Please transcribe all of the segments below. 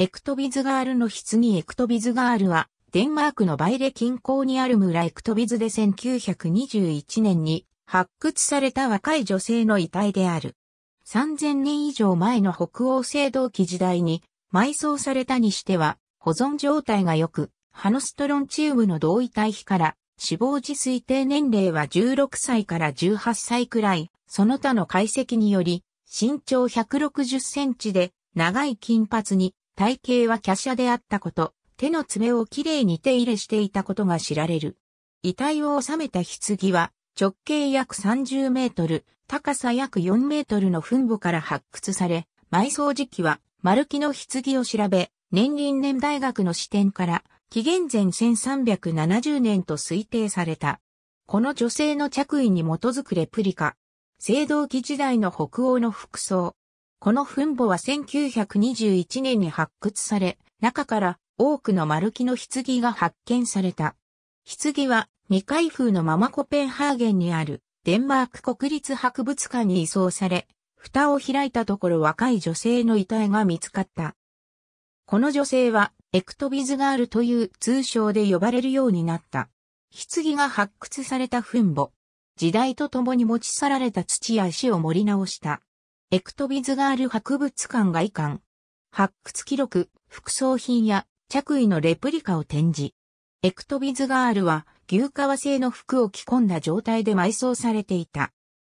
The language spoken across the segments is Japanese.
エクトビズガールの棺エクトビズガールは、デンマークのバイレ近郊にある村エクトビズで1921年に発掘された若い女性の遺体である。3000年以上前の北欧青銅器時代に埋葬されたにしては保存状態が良く、ハノストロンチウムの同位体比から死亡時推定年齢は16歳から18歳くらい、その他の解析により、身長160センチで長い金髪に体型は華奢であったこと、手の爪をきれいに手入れしていたことが知られる。遺体を収めた棺は、直径約30メートル、高さ約4メートルの墳墓から発掘され、埋葬時期は、丸木の棺を調べ、年輪年大学の視点から、紀元前1370年と推定された。この女性の着衣に基づくレプリカ。青銅器時代の北欧の服装、この墳墓は1921年に発掘され、中から多くの丸木の棺が発見された。棺は未開封のままコペンハーゲンにあるデンマーク国立博物館に移送され、蓋を開いたところ若い女性の遺体が見つかった。この女性はエクトビズガールという通称で呼ばれるようになった。棺が発掘された墳墓。時代とともに持ち去られた土や石を盛り直した。エクトビズガール博物館外観。発掘記録、副葬品や着衣のレプリカを展示。エクトビズガールは牛革製の服を着込んだ状態で埋葬されていた。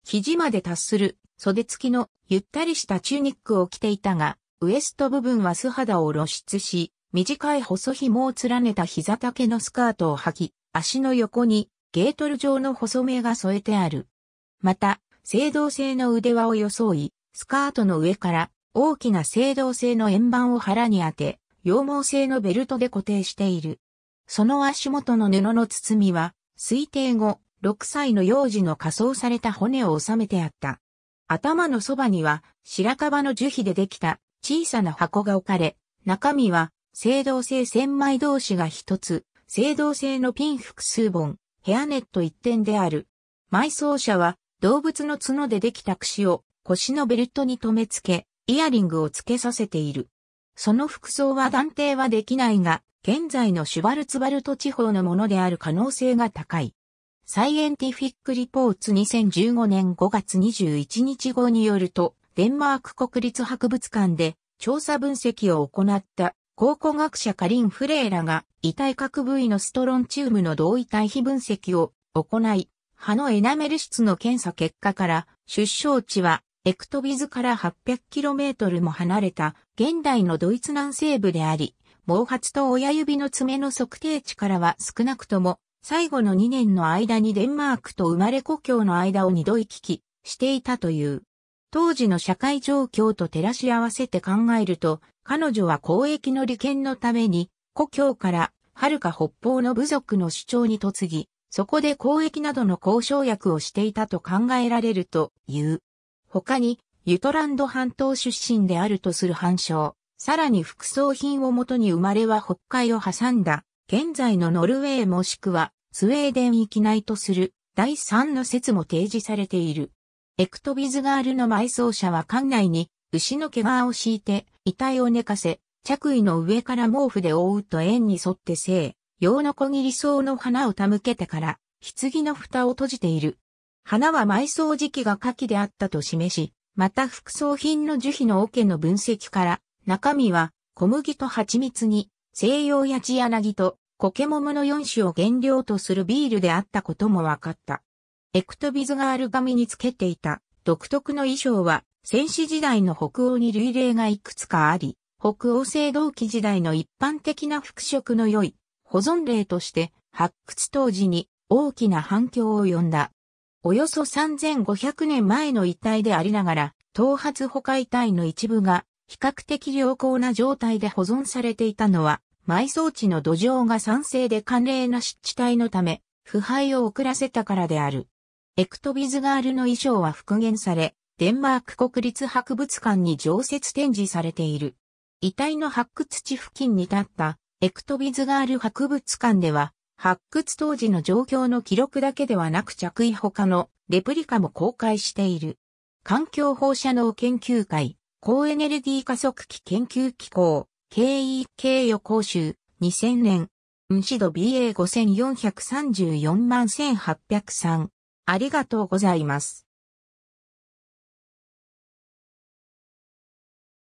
肘まで達する袖付きのゆったりしたチュニックを着ていたが、ウエスト部分は素肌を露出し、短い細紐を連ねた膝丈のスカートを履き、足の横にゲートル状の細目が添えてある。また、青銅製の腕輪を装い、スカートの上から大きな青銅製の円盤を腹に当て、羊毛製のベルトで固定している。その足元の布の包みは、推定後、6歳の幼児の仮装された骨を収めてあった。頭のそばには、白樺の樹皮でできた小さな箱が置かれ、中身は、青銅製千枚同士が一つ、青銅製のピン複数本、ヘアネット一点である。埋葬者は、動物の角でできた櫛を腰のベルトに留め付け、イヤリングを付けさせている。その服装は断定はできないが、現在のシュバルツバルト地方のものである可能性が高い。サイエンティフィック・リポーツ2015年5月21日号によると、デンマーク国立博物館で調査分析を行った考古学者カリン・フレーラが遺体各部位のストロンチウムの同位体比分析を行い、歯のエナメル質の検査結果から出生地はエクトビズから 800km も離れた現代のドイツ南西部であり、毛髪と親指の爪の測定値からは少なくとも、最後の2年の間にデンマークと生まれ故郷の間を2度行き来していたという。当時の社会状況と照らし合わせて考えると、彼女は公益の利権のために、故郷から遥か北方の部族の主張に嫁ぎ、そこで交易などの交渉役をしていたと考えられるという。他に、ユトランド半島出身であるとする反証、さらに副葬品をもとに生まれは北海を挟んだ、現在のノルウェーもしくは、スウェーデン域内とする、第3の説も提示されている。エクトビズガールの埋葬者は館内に牛の毛皮を敷いて遺体を寝かせ、着衣の上から毛布で覆うと円に沿って生、用の小切り草の花を手向けてから、棺の蓋を閉じている。花は埋葬時期が夏季であったと示し、また副葬品の樹皮の桶の分析から、中身は小麦と蜂蜜に西洋やチ柳と苔桃の4種を原料とするビールであったことも分かった。エクトビズガール紙につけていた独特の衣装は戦士時代の北欧に類例がいくつかあり、北欧製銅器時代の一般的な服飾の良い保存例として発掘当時に大きな反響を呼んだ。およそ3500年前の遺体でありながら、頭髪破遺体の一部が比較的良好な状態で保存されていたのは、埋葬地の土壌が酸性で寒冷な湿地帯のため、腐敗を遅らせたからである。エクトビズガールの衣装は復元され、デンマーク国立博物館に常設展示されている。遺体の発掘地付近に立ったエクトビズガール博物館では、発掘当時の状況の記録だけではなく着衣他のレプリカも公開している。環境放射能研究会、高エネルギー加速器研究機構、KEK 予行集、2000年、運指度 BA5434 万1803。ありがとうございます。